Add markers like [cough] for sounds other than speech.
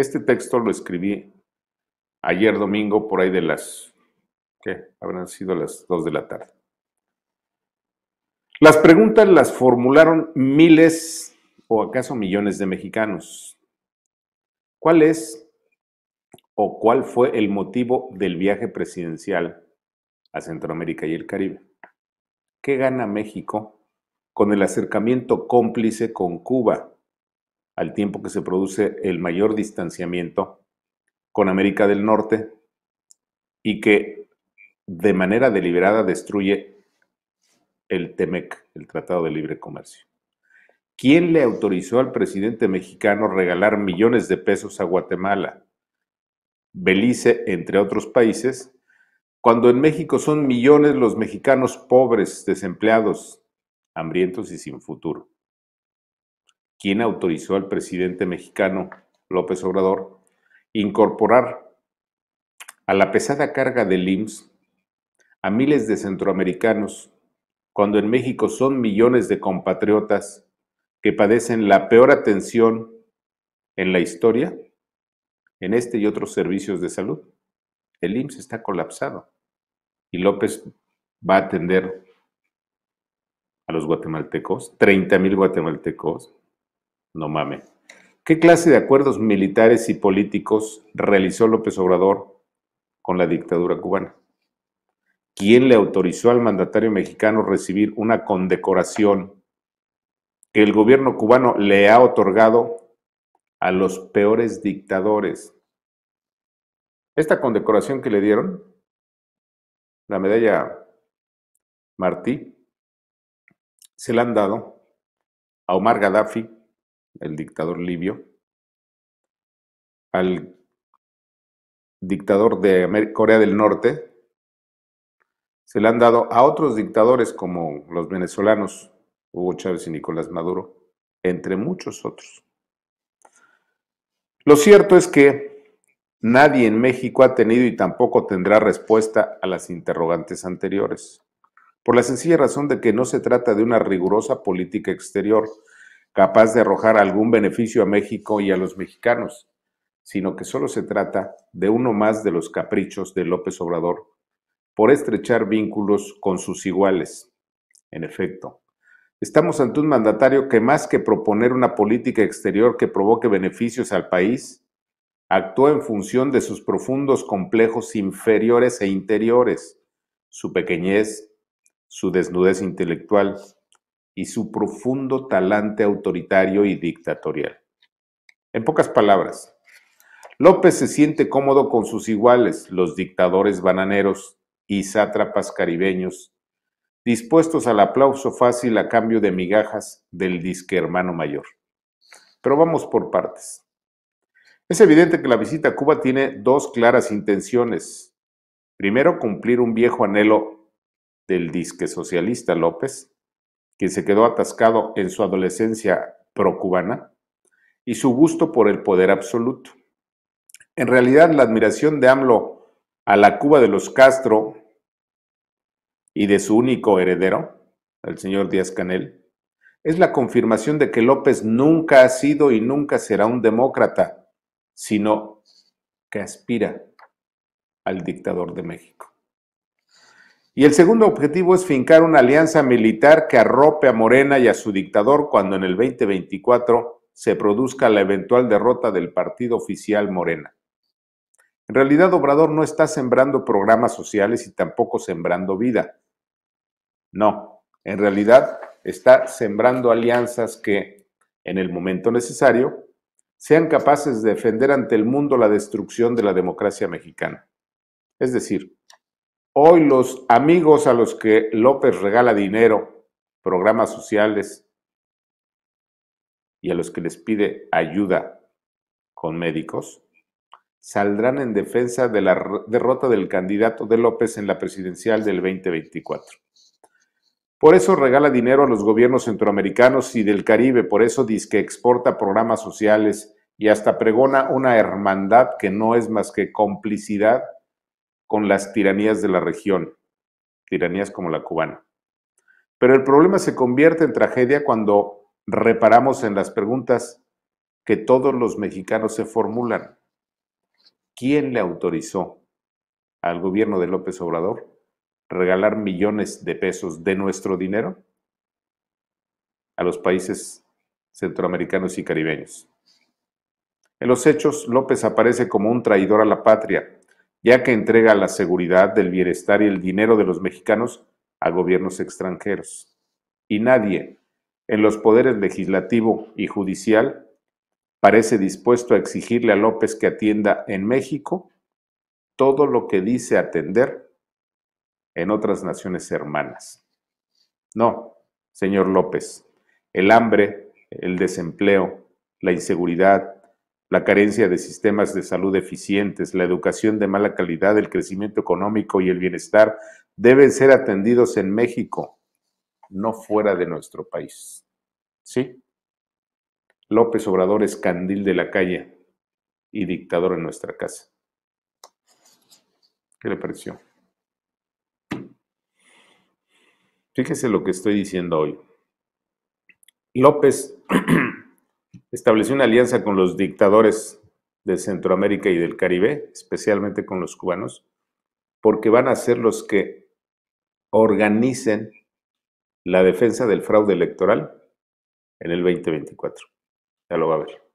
Este texto lo escribí ayer domingo por ahí de las, ¿qué? Habrán sido las 2 de la tarde. Las preguntas las formularon miles o acaso millones de mexicanos. ¿Cuál es o cuál fue el motivo del viaje presidencial a Centroamérica y el Caribe? ¿Qué gana México con el acercamiento cómplice con Cuba? al tiempo que se produce el mayor distanciamiento con América del Norte y que de manera deliberada destruye el TEMEC, el Tratado de Libre Comercio. ¿Quién le autorizó al presidente mexicano regalar millones de pesos a Guatemala, Belice, entre otros países, cuando en México son millones los mexicanos pobres, desempleados, hambrientos y sin futuro? Quién autorizó al presidente mexicano López Obrador incorporar a la pesada carga del IMSS a miles de centroamericanos, cuando en México son millones de compatriotas que padecen la peor atención en la historia, en este y otros servicios de salud. El IMSS está colapsado y López va a atender a los guatemaltecos, 30 mil guatemaltecos, no mames. ¿Qué clase de acuerdos militares y políticos realizó López Obrador con la dictadura cubana? ¿Quién le autorizó al mandatario mexicano recibir una condecoración que el gobierno cubano le ha otorgado a los peores dictadores? Esta condecoración que le dieron, la medalla Martí, se la han dado a Omar Gaddafi, el dictador libio, al dictador de Corea del Norte, se le han dado a otros dictadores como los venezolanos, Hugo Chávez y Nicolás Maduro, entre muchos otros. Lo cierto es que nadie en México ha tenido y tampoco tendrá respuesta a las interrogantes anteriores, por la sencilla razón de que no se trata de una rigurosa política exterior, capaz de arrojar algún beneficio a México y a los mexicanos, sino que solo se trata de uno más de los caprichos de López Obrador por estrechar vínculos con sus iguales. En efecto, estamos ante un mandatario que más que proponer una política exterior que provoque beneficios al país, actúa en función de sus profundos complejos inferiores e interiores, su pequeñez, su desnudez intelectual, y su profundo talante autoritario y dictatorial. En pocas palabras, López se siente cómodo con sus iguales, los dictadores bananeros y sátrapas caribeños, dispuestos al aplauso fácil a cambio de migajas del disque hermano mayor. Pero vamos por partes. Es evidente que la visita a Cuba tiene dos claras intenciones. Primero, cumplir un viejo anhelo del disque socialista López que se quedó atascado en su adolescencia procubana, y su gusto por el poder absoluto. En realidad, la admiración de AMLO a la Cuba de los Castro y de su único heredero, el señor Díaz Canel, es la confirmación de que López nunca ha sido y nunca será un demócrata, sino que aspira al dictador de México. Y el segundo objetivo es fincar una alianza militar que arrope a Morena y a su dictador cuando en el 2024 se produzca la eventual derrota del partido oficial Morena. En realidad, Obrador no está sembrando programas sociales y tampoco sembrando vida. No, en realidad está sembrando alianzas que, en el momento necesario, sean capaces de defender ante el mundo la destrucción de la democracia mexicana. Es decir, Hoy los amigos a los que López regala dinero, programas sociales y a los que les pide ayuda con médicos, saldrán en defensa de la derrota del candidato de López en la presidencial del 2024. Por eso regala dinero a los gobiernos centroamericanos y del Caribe, por eso dice que exporta programas sociales y hasta pregona una hermandad que no es más que complicidad con las tiranías de la región, tiranías como la cubana. Pero el problema se convierte en tragedia cuando reparamos en las preguntas que todos los mexicanos se formulan. ¿Quién le autorizó al gobierno de López Obrador regalar millones de pesos de nuestro dinero a los países centroamericanos y caribeños? En los hechos, López aparece como un traidor a la patria, ya que entrega la seguridad del bienestar y el dinero de los mexicanos a gobiernos extranjeros. Y nadie en los poderes legislativo y judicial parece dispuesto a exigirle a López que atienda en México todo lo que dice atender en otras naciones hermanas. No, señor López, el hambre, el desempleo, la inseguridad, la carencia de sistemas de salud eficientes, la educación de mala calidad, el crecimiento económico y el bienestar deben ser atendidos en México, no fuera de nuestro país. ¿Sí? López Obrador es candil de la calle y dictador en nuestra casa. ¿Qué le pareció? Fíjese lo que estoy diciendo hoy. López [clears throat] Estableció una alianza con los dictadores de Centroamérica y del Caribe, especialmente con los cubanos, porque van a ser los que organicen la defensa del fraude electoral en el 2024. Ya lo va a ver.